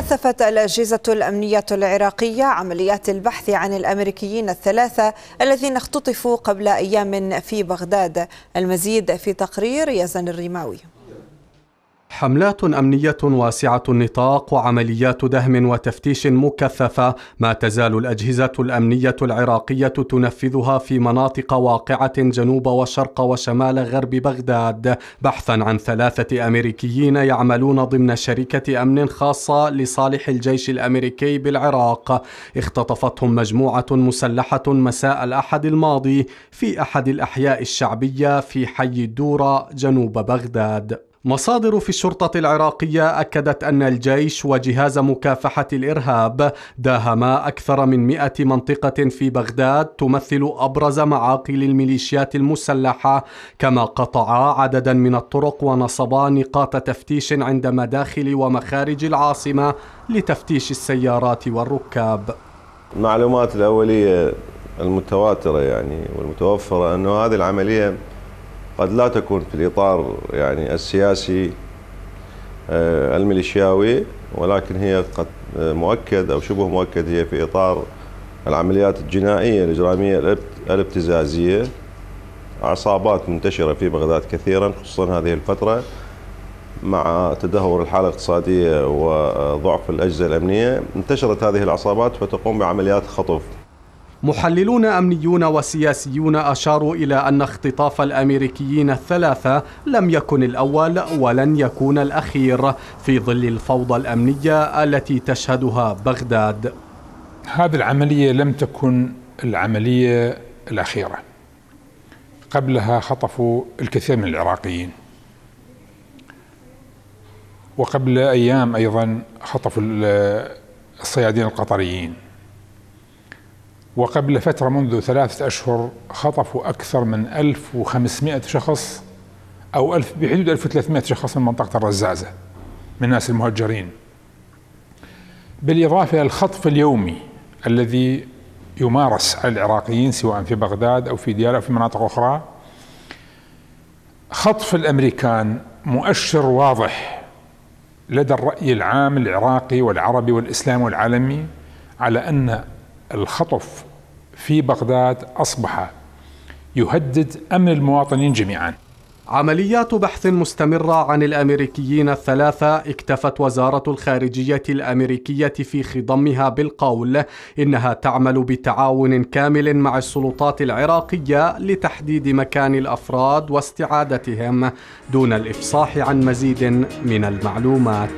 كثفت الأجهزة الأمنية العراقية عمليات البحث عن الأمريكيين الثلاثة الذين اختطفوا قبل أيام في بغداد المزيد في تقرير يزن الرماوي حملات أمنية واسعة النطاق وعمليات دهم وتفتيش مكثفة ما تزال الأجهزة الأمنية العراقية تنفذها في مناطق واقعة جنوب وشرق وشمال غرب بغداد بحثا عن ثلاثة أمريكيين يعملون ضمن شركة أمن خاصة لصالح الجيش الأمريكي بالعراق اختطفتهم مجموعة مسلحة مساء الأحد الماضي في أحد الأحياء الشعبية في حي الدورة جنوب بغداد مصادر في الشرطة العراقية أكدت أن الجيش وجهاز مكافحة الإرهاب داهما أكثر من مئة منطقة في بغداد تمثل أبرز معاقل الميليشيات المسلحة كما قطعا عددا من الطرق ونصبا نقاط تفتيش عند مداخل ومخارج العاصمة لتفتيش السيارات والركاب المعلومات الأولية المتواترة يعني والمتوفرة أنه هذه العملية قد لا تكون في الإطار يعني السياسي آه، الميليشياوي ولكن هي قد آه، مؤكد أو شبه مؤكد هي في إطار العمليات الجنائية الإجرامية الابتزازية عصابات منتشرة في بغداد كثيرا خصوصا هذه الفترة مع تدهور الحالة الاقتصادية وضعف الأجهزة الأمنية انتشرت هذه العصابات فتقوم بعمليات خطف محللون امنيون وسياسيون اشاروا الى ان اختطاف الامريكيين الثلاثه لم يكن الاول ولن يكون الاخير في ظل الفوضى الامنيه التي تشهدها بغداد. هذه العمليه لم تكن العمليه الاخيره. قبلها خطفوا الكثير من العراقيين. وقبل ايام ايضا خطفوا الصيادين القطريين. وقبل فترة منذ ثلاثة أشهر خطفوا أكثر من 1500 شخص أو ألف بحدود 1300 شخص من منطقة الرزازة من الناس المهجرين بالإضافة إلى الخطف اليومي الذي يمارس على العراقيين سواء في بغداد أو في ديار أو في مناطق أخرى خطف الأمريكان مؤشر واضح لدى الرأي العام العراقي والعربي والإسلامي والعالمي على أن الخطف في بغداد أصبح يهدد أمن المواطنين جميعا عمليات بحث مستمرة عن الأمريكيين الثلاثة اكتفت وزارة الخارجية الأمريكية في خضمها بالقول إنها تعمل بتعاون كامل مع السلطات العراقية لتحديد مكان الأفراد واستعادتهم دون الإفصاح عن مزيد من المعلومات.